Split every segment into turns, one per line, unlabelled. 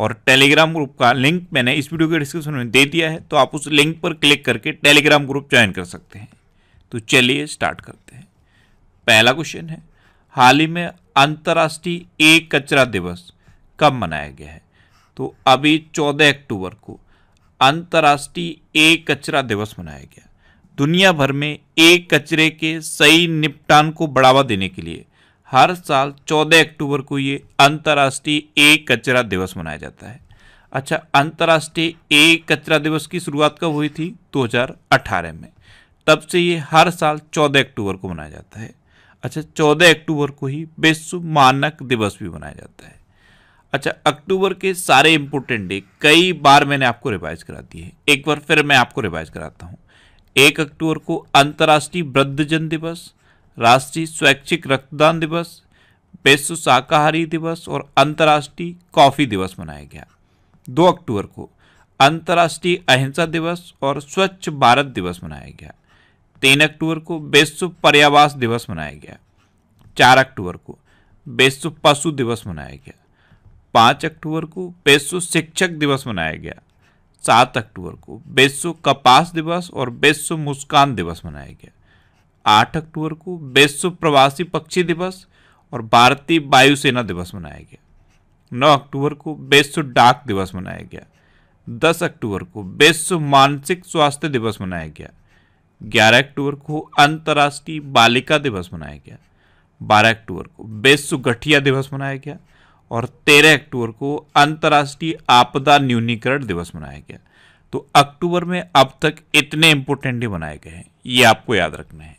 और Telegram group का link मैंने इस वीडियो के डिस्क्रिप्शन में दे दिया है तो आप उस लिंक पर क्लिक करके टेलीग्राम ग्रुप ज्वाइन कर सकते हैं तो चलिए स्टार्ट करते हैं पहला क्वेश्चन है हाल ही में अंतर्राष्ट्रीय एक कचरा दिवस कब मनाया गया है तो अभी चौदह अक्टूबर को अंतर्राष्ट्रीय एक कचरा दिवस मनाया गया दुनिया भर में एक कचरे के सही निपटान को बढ़ावा देने के लिए हर साल 14 अक्टूबर को ये अंतर्राष्ट्रीय ए कचरा दिवस मनाया जाता है अच्छा अंतर्राष्ट्रीय ए कचरा दिवस की शुरुआत कब हुई थी 2018 में तब से ये हर साल 14 अक्टूबर को मनाया जाता है अच्छा 14 अक्टूबर को ही विश्व मानक दिवस भी मनाया जाता है अच्छा अक्टूबर के सारे इंपोर्टेंट डे कई बार मैंने आपको रिवाइज करा दी है एक बार फिर मैं आपको रिवाइज कराता हूँ एक अक्टूबर को अंतर्राष्ट्रीय वृद्धजन दिवस राष्ट्रीय स्वैच्छिक रक्तदान दिवस विश्व शाकाहारी दिवस और अंतर्राष्ट्रीय कॉफ़ी दिवस मनाया गया दो अक्टूबर को अंतर्राष्ट्रीय अहिंसा दिवस और स्वच्छ भारत दिवस मनाया गया तीन अक्टूबर को विश्व पर्यावास दिवस मनाया गया चार अक्टूबर को विश्व पशु दिवस मनाया गया पाँच अक्टूबर को विश्व शिक्षक दिवस मनाया गया सात अक्टूबर को विश्व कपास दिवस और विश्व मुस्कान दिवस मनाया गया आठ अक्टूबर को विश्व प्रवासी पक्षी दिवस और भारतीय वायुसेना दिवस मनाया गया नौ अक्टूबर को विश्व डाक दिवस मनाया गया दस अक्टूबर को विश्व मानसिक स्वास्थ्य दिवस मनाया गया ग्यारह अक्टूबर को अंतर्राष्ट्रीय बालिका दिवस मनाया गया बारह अक्टूबर को विश्व गठिया दिवस मनाया गया और तेरह अक्टूबर को अंतर्राष्ट्रीय आपदा न्यूनीकरण दिवस मनाया गया तो अक्टूबर में अब तक इतने इम्पोर्टेंट ही बनाए गए हैं ये आपको याद रखना है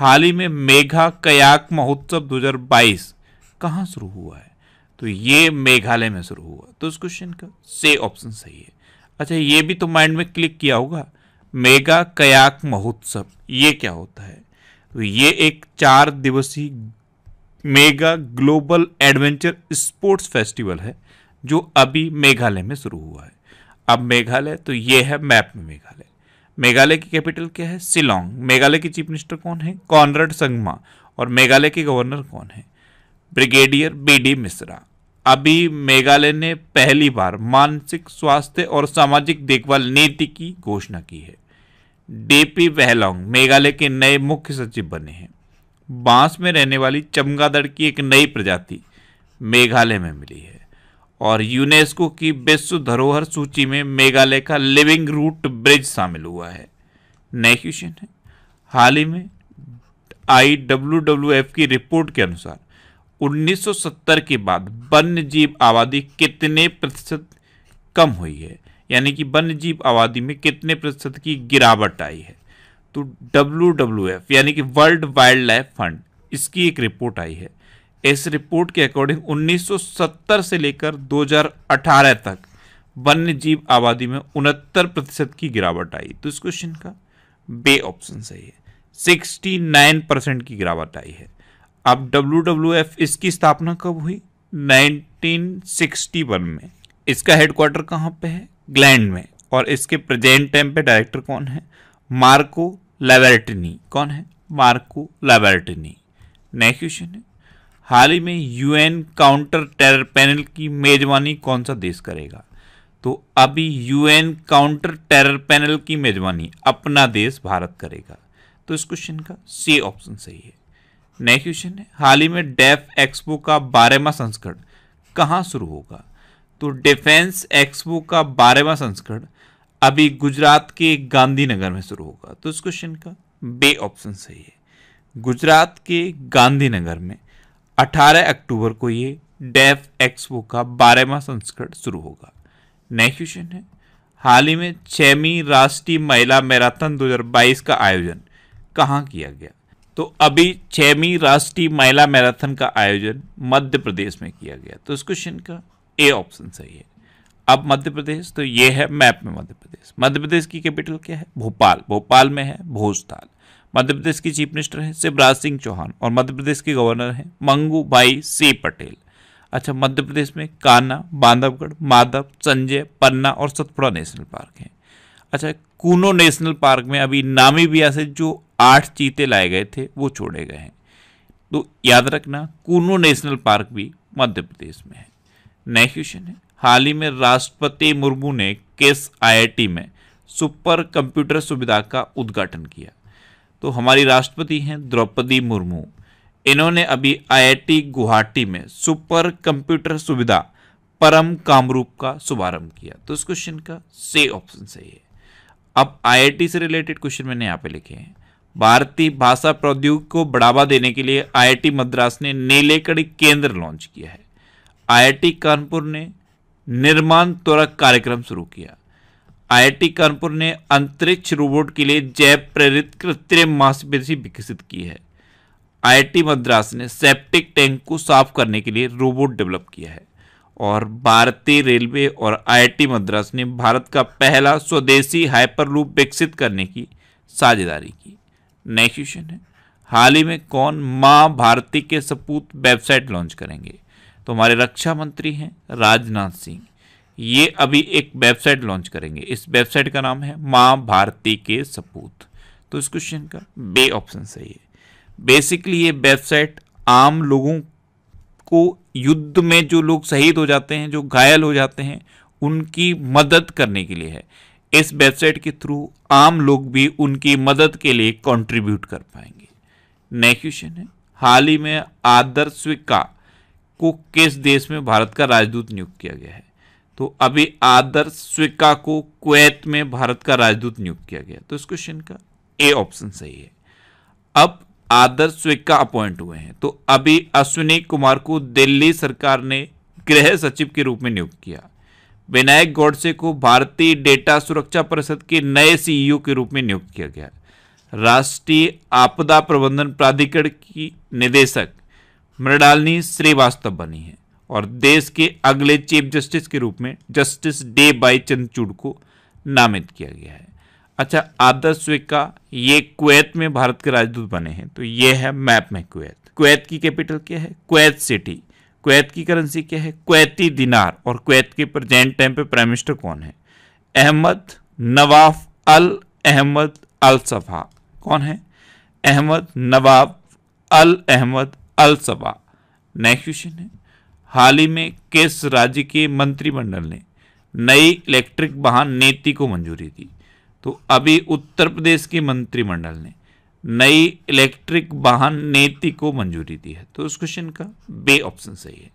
हाल ही में मेघा कयाक महोत्सव 2022 कहाँ शुरू हुआ है तो ये मेघालय में शुरू हुआ तो इस क्वेश्चन का से ऑप्शन सही है अच्छा ये भी तो माइंड में क्लिक किया होगा मेगा कयाक महोत्सव ये क्या होता है तो ये एक चार दिवसीय mega global adventure sports festival है जो अभी मेघालय में शुरू हुआ है अब मेघालय तो ये है मैप में मेघालय मेघालय की कैपिटल क्या है सिलोंग मेघालय की चीफ मिनिस्टर कौन है कॉनरड संगमा और मेघालय के गवर्नर कौन है ब्रिगेडियर बी डी मिश्रा अभी मेघालय ने पहली बार मानसिक स्वास्थ्य और सामाजिक देखभाल नीति की घोषणा की है डी पी वहलोंग मेघालय के नए मुख्य सचिव बने हैं बांस में रहने वाली चमगादड़ की एक नई प्रजाति मेघालय में मिली है और यूनेस्को की विश्व धरोहर सूची में मेघालय का लिविंग रूट ब्रिज शामिल हुआ है नेक्स्ट क्वेश्चन है हाल ही में आई एफ की रिपोर्ट के अनुसार 1970 के बाद वन्य जीव आबादी कितने प्रतिशत कम हुई है यानी कि वन्य जीव आबादी में कितने प्रतिशत की गिरावट आई है तो डब्ल्यू एफ यानी कि वर्ल्ड वाइल्ड लाइफ फंड इसकी एक रिपोर्ट आई है इस रिपोर्ट के अकॉर्डिंग 1970 से लेकर 2018 तक वन्य जीव आबादी में उनहत्तर प्रतिशत की गिरावट आई तो इस क्वेश्चन का बे ऑप्शन सही है 69 परसेंट की गिरावट आई है अब डब्ल्यू एफ इसकी स्थापना कब हुई 1961 में इसका हेडक्वार्टर कहाँ पे है ग्लैंड में और इसके प्रेजेंट टाइम पे डायरेक्टर कौन है मार्को लेबर्टिनी कौन है मार्को लेबर्टिनी नेक्स्ट क्वेश्चन है हाल ही में यूएन काउंटर टेरर पैनल की मेजबानी कौन सा देश करेगा तो अभी यूएन काउंटर टेरर पैनल की मेजबानी अपना देश भारत करेगा तो इस क्वेश्चन का सी ऑप्शन सही है नेक्स्ट क्वेश्चन है हाल ही में डेफ एक्सपो का बारहवा संस्करण कहाँ शुरू होगा तो डिफेंस एक्सपो का बारहवा संस्करण अभी गुजरात के गांधीनगर में शुरू होगा तो इस क्वेश्चन का बे ऑप्शन सही है गुजरात के गांधीनगर में 18 अक्टूबर को ये डेफ एक्सपो का बारहवा संस्करण शुरू होगा नेक्स्ट क्वेश्चन है हाल ही में छवीं राष्ट्रीय महिला मैराथन 2022 का आयोजन कहाँ किया गया तो अभी छवीं राष्ट्रीय महिला मैराथन का आयोजन मध्य प्रदेश में किया गया तो इस क्वेश्चन का ए ऑप्शन सही है अब मध्य प्रदेश तो ये है मैप में मध्य प्रदेश मध्य प्रदेश की कैपिटल क्या है भोपाल भोपाल में है भोजताल मध्य प्रदेश की चीफ मिनिस्टर हैं शिवराज सिंह चौहान और मध्य प्रदेश के गवर्नर हैं मंगू भाई सी पटेल अच्छा मध्य प्रदेश में काना बांधवगढ़ माधव संजय पन्ना और सतपुड़ा नेशनल पार्क हैं अच्छा कूनो नेशनल पार्क में अभी नामीबिया से जो आठ चीते लाए गए थे वो छोड़े गए हैं तो याद रखना कूनो नेशनल पार्क भी मध्य प्रदेश में है नेक्स्ट क्वेश्चन है हाल ही में राष्ट्रपति मुर्मू ने किस आईआईटी में सुपर कंप्यूटर सुविधा का उद्घाटन किया तो हमारी राष्ट्रपति हैं द्रौपदी मुर्मू इन्होंने अभी आईआईटी गुवाहाटी में सुपर कंप्यूटर सुविधा परम कामरूप का शुभारंभ किया तो इस क्वेश्चन का से ऑप्शन सही है अब आईआईटी से रिलेटेड क्वेश्चन मैंने यहाँ पे लिखे हैं भारतीय भाषा प्रौद्योगिकी को बढ़ावा देने के लिए आईआईटी मद्रास ने नीलेकड़ी केंद्र लॉन्च किया है आईआईटी कानपुर ने निर्माण त्वरक कार्यक्रम शुरू किया आईआईटी कानपुर ने अंतरिक्ष रोबोट के लिए जैव प्रेरित कृत्रिम मांसपेशी विकसित की है आईआईटी मद्रास ने सेप्टिक टैंक को साफ करने के लिए रोबोट डेवलप किया है और भारतीय रेलवे और आईआईटी मद्रास ने भारत का पहला स्वदेशी हाइपरलूप विकसित करने की साझेदारी की नेक्स्ट क्वेश्चन है हाल ही में कौन माँ भारती के सपूत वेबसाइट लॉन्च करेंगे तो हमारे रक्षा मंत्री हैं राजनाथ सिंह ये अभी एक वेबसाइट लॉन्च करेंगे इस वेबसाइट का नाम है माँ भारती के सपूत तो इस क्वेश्चन का बे ऑप्शन सही है बेसिकली ये वेबसाइट आम लोगों को युद्ध में जो लोग शहीद हो जाते हैं जो घायल हो जाते हैं उनकी मदद करने के लिए है इस वेबसाइट के थ्रू आम लोग भी उनकी मदद के लिए कंट्रीब्यूट कर पाएंगे नेक्स्ट क्वेश्चन है हाल ही में आदर्श को किस देश में भारत का राजदूत नियुक्त किया गया है तो अभी आदर स्विका को कुवैत में भारत का राजदूत नियुक्त किया गया तो इस क्वेश्चन का ए ऑप्शन सही है अब आदर स्विका अपॉइंट हुए हैं तो अभी अश्विनी कुमार को दिल्ली सरकार ने गृह सचिव के रूप में नियुक्त किया विनायक गौडसे को भारतीय डेटा सुरक्षा परिषद के नए सीईओ e के रूप में नियुक्त किया गया राष्ट्रीय आपदा प्रबंधन प्राधिकरण की निदेशक मृणालिनी श्रीवास्तव बनी है और देश के अगले चीफ जस्टिस के रूप में जस्टिस डे बाई चंद्रचूड को नामित किया गया है अच्छा आदर्श का ये कुवैत में भारत के राजदूत बने हैं तो ये है मैप में कुवैत कुवैत की कैपिटल क्या है कुवैत सिटी कुवैत की करेंसी क्या है कुवैती दिनार और कुवैत के प्रेजेंट टाइम पे प्राइम मिनिस्टर कौन है अहमद नवाफ अल अहमद अल सफा कौन है अहमद नवाब अल अहमद अल सफा नेक्स्ट क्वेश्चन है हाल ही में किस राज्य के मंत्रिमंडल ने नई इलेक्ट्रिक वाहन नीति को मंजूरी दी तो अभी उत्तर प्रदेश के मंत्रिमंडल ने नई इलेक्ट्रिक वाहन नीति को मंजूरी दी है तो इस क्वेश्चन का बे ऑप्शन सही है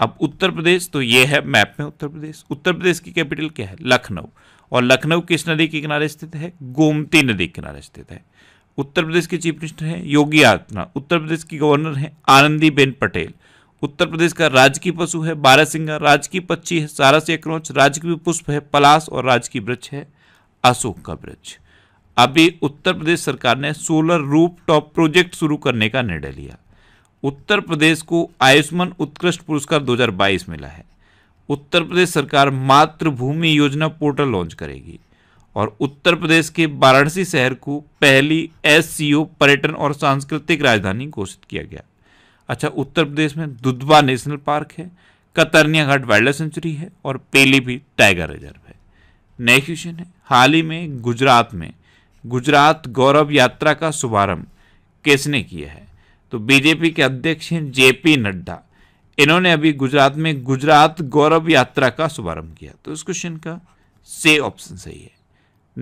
अब उत्तर प्रदेश तो ये है मैप में उत्तर प्रदेश उत्तर प्रदेश की कैपिटल क्या है लखनऊ और लखनऊ किस नदी के किनारे स्थित है गोमती नदी के किनारे स्थित है उत्तर प्रदेश के चीफ मिनिस्टर हैं योगी आदित्यनाथ उत्तर प्रदेश की गवर्नर हैं आनंदीबेन पटेल उत्तर प्रदेश का राजकीय पशु है बारहसिंगा राजकीय पक्षी है सारस या राजकीय पुष्प है पलास और राजकीय वृक्ष है अशोक का वृक्ष अभी उत्तर प्रदेश सरकार ने सोलर रूप टॉप प्रोजेक्ट शुरू करने का निर्णय लिया उत्तर प्रदेश को आयुष्मान उत्कृष्ट पुरस्कार 2022 मिला है उत्तर प्रदेश सरकार मातृभूमि योजना पोर्टल लॉन्च करेगी और उत्तर प्रदेश के वाराणसी शहर को पहली एस पर्यटन और सांस्कृतिक राजधानी घोषित किया गया अच्छा उत्तर प्रदेश में दुधवा नेशनल पार्क है कतरनिया घाट वाइल्ड सेंचुरी है और भी टाइगर रिजर्व है नेक्स्ट क्वेश्चन है हाल ही में गुजरात में गुजरात गौरव यात्रा का शुभारंभ किसने किया है तो बीजेपी के अध्यक्ष हैं जे पी नड्डा इन्होंने अभी गुजरात में गुजरात गौरव यात्रा का शुभारंभ किया तो इस क्वेश्चन का से ऑप्शन सही है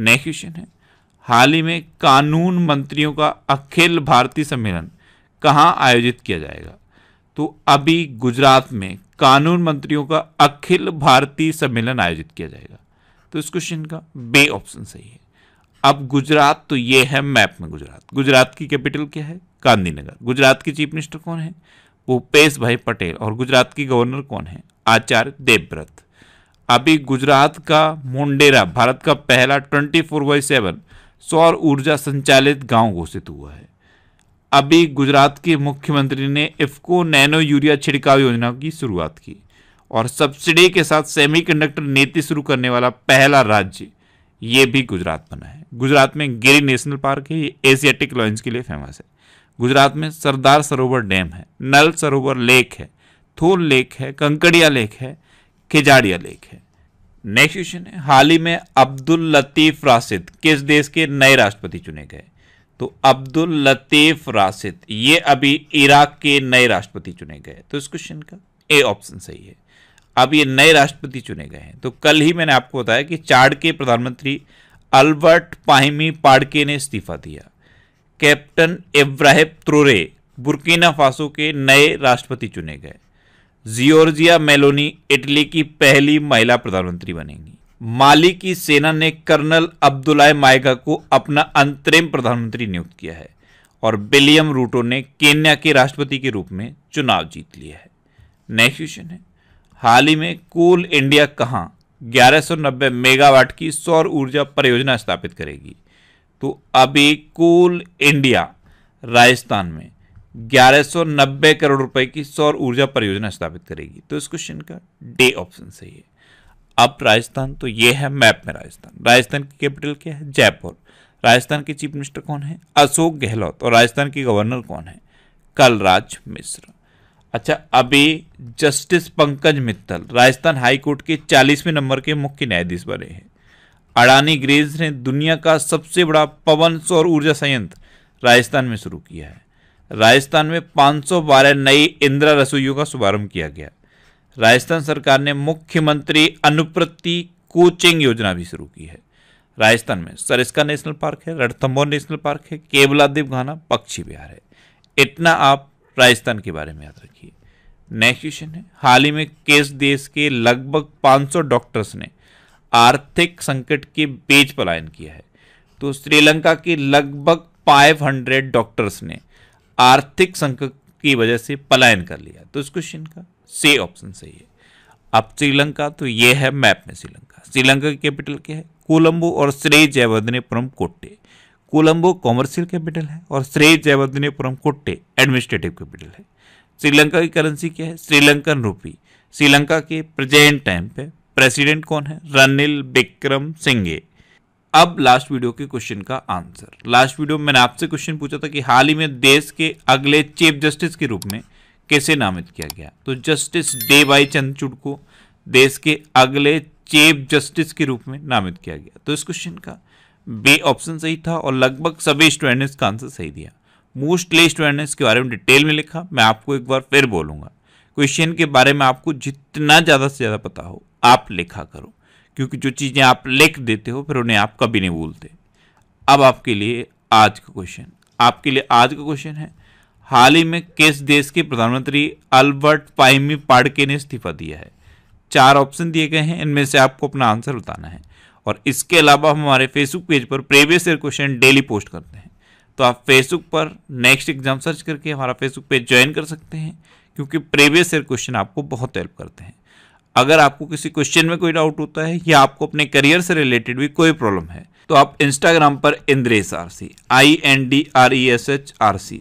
नेक्स्ट क्वेश्चन है हाल ही में कानून मंत्रियों का अखिल भारतीय सम्मेलन कहाँ आयोजित किया जाएगा तो अभी गुजरात में कानून मंत्रियों का अखिल भारतीय सम्मेलन आयोजित किया जाएगा तो इस क्वेश्चन का बे ऑप्शन सही है अब गुजरात तो ये है मैप में गुजरात गुजरात की कैपिटल क्या है गांधीनगर गुजरात की चीफ मिनिस्टर कौन है भूपेश भाई पटेल और गुजरात की गवर्नर कौन है आचार्य देवव्रत अभी गुजरात का मोंडेरा भारत का पहला ट्वेंटी फोर बाई सेवन सौर ऊर्जा संचालित गांव घोषित हुआ है अभी गुजरात के मुख्यमंत्री ने इफ्को नैनो यूरिया छिड़काव योजना की शुरुआत की और सब्सिडी के साथ सेमीकंडक्टर नीति शुरू करने वाला पहला राज्य ये भी गुजरात बना है गुजरात में गिरी नेशनल पार्क है ये एशियाटिक लॉन्च के लिए फेमस है गुजरात में सरदार सरोवर डैम है नल सरोवर लेक है थोल लेक है कंकड़िया लेक है खिजाड़िया लेक है नेक्स्ट क्वेश्चन है हाल ही में अब्दुल लतीफ राशिद किस देश के नए राष्ट्रपति चुने गए तो अब्दुल लतीफ राशिद ये अभी इराक के नए राष्ट्रपति चुने गए तो इस क्वेश्चन का ए ऑप्शन सही है अब ये नए राष्ट्रपति चुने गए हैं तो कल ही मैंने आपको बताया कि चाड के प्रधानमंत्री अल्बर्ट पाहिमी पाड़के ने इस्तीफा दिया captain Ibrahim Traore Burkina Faso के नए राष्ट्रपति चुने गए जियोर्जिया मेलोनी इटली की पहली महिला प्रधानमंत्री बनेंगी माली की सेना ने कर्नल अब्दुल्ला मायगा को अपना अंतरिम प्रधानमंत्री नियुक्त किया है और विलियम रूटो ने केन्या के राष्ट्रपति के रूप में चुनाव जीत लिया है नेक्स्ट क्वेश्चन है हाल ही में कोल इंडिया कहाँ 1190 मेगावाट की सौर ऊर्जा परियोजना स्थापित करेगी तो अभी कोल इंडिया राजस्थान में 1190 करोड़ रुपए की सौर ऊर्जा परियोजना स्थापित करेगी तो इस क्वेश्चन का डे ऑप्शन सही है अब राजस्थान तो ये है मैप में राजस्थान राजस्थान की कैपिटल क्या है जयपुर राजस्थान के चीफ मिनिस्टर कौन है अशोक गहलोत और राजस्थान के गवर्नर कौन है कलराज मिश्र अच्छा अभी justice Pankaj Mittal Rajasthan high court के चालीसवें नंबर के मुख्य न्यायाधीश बने हैं अडानी ग्रेज ने दुनिया का सबसे बड़ा पवन सौर ऊर्जा संयंत्र राजस्थान में शुरू किया है राजस्थान में 512 नई इंदिरा रसोइयों का शुभारंभ किया गया राजस्थान सरकार ने मुख्यमंत्री अनुप्रति कोचिंग योजना भी शुरू की है राजस्थान में सरिस्का नेशनल पार्क है रणथम्बोर नेशनल पार्क है केवलादीप घाना पक्षी बिहार है इतना आप राजस्थान के बारे में याद रखिए नेक्स्ट क्वेश्चन है हाल ही में केस देश के लगभग 500 डॉक्टर्स ने आर्थिक संकट के बीच पलायन किया है तो श्रीलंका के लगभग 500 डॉक्टर्स ने आर्थिक संकट की वजह से पलायन कर लिया तो इस क्वेश्चन का से ऑप्शन सही है अब श्रीलंका तो ये है मैप में श्रीलंका श्रीलंका की कैपिटल क्या है कोलंबो और श्रेय जयवर्धनेपुरम कोट्टे कोलंबो कॉमर्शियल कैपिटल है और श्रेय जयवर्धनेपुरम कोट्टे एडमिनिस्ट्रेटिव कैपिटल है श्रीलंका की करेंसी क्या है श्रीलंकन रूपी श्रीलंका के प्रेजेंट टाइम पे प्रेसिडेंट कौन है रनिल विक्रम सिंघे अब लास्ट वीडियो के क्वेश्चन का आंसर लास्ट वीडियो में मैंने आपसे क्वेश्चन पूछा था कि हाल ही में देश के अगले चीफ जस्टिस के रूप में कैसे नामित किया गया तो जस्टिस डे बाई चंद्रचूड को देश के अगले चीफ जस्टिस के रूप में नामित किया गया तो इस क्वेश्चन का बे ऑप्शन सही था और लगभग सभी स्टूडेंट्स का आंसर सही दिया मोस्टली स्टूडेंट्स के बारे में डिटेल में लिखा मैं आपको एक बार फिर बोलूंगा क्वेश्चन के बारे में आपको जितना ज़्यादा से ज़्यादा पता हो आप लिखा करो क्योंकि जो चीज़ें आप लिख देते हो फिर उन्हें आप कभी नहीं भूलते अब आपके लिए आज का क्वेश्चन आपके लिए आज का क्वेश्चन है हाल ही में किस देश के प्रधानमंत्री अल्बर्ट पाइमी पाडके ने इस्तीफा दिया है चार ऑप्शन दिए गए हैं इनमें से आपको अपना आंसर बताना है और इसके अलावा हम हमारे फेसबुक पेज पर previous year question daily post करते हैं तो आप फेसबुक पर नेक्स्ट एग्जाम सर्च करके हमारा फेसबुक पेज ज्वाइन कर सकते हैं क्योंकि प्रीवियस ईयर क्वेश्चन आपको बहुत हेल्प करते हैं अगर आपको किसी क्वेश्चन में कोई डाउट होता है या आपको अपने करियर से रिलेटेड भी कोई प्रॉब्लम है तो आप इंस्टाग्राम पर Indresh R C I N D R E S H R C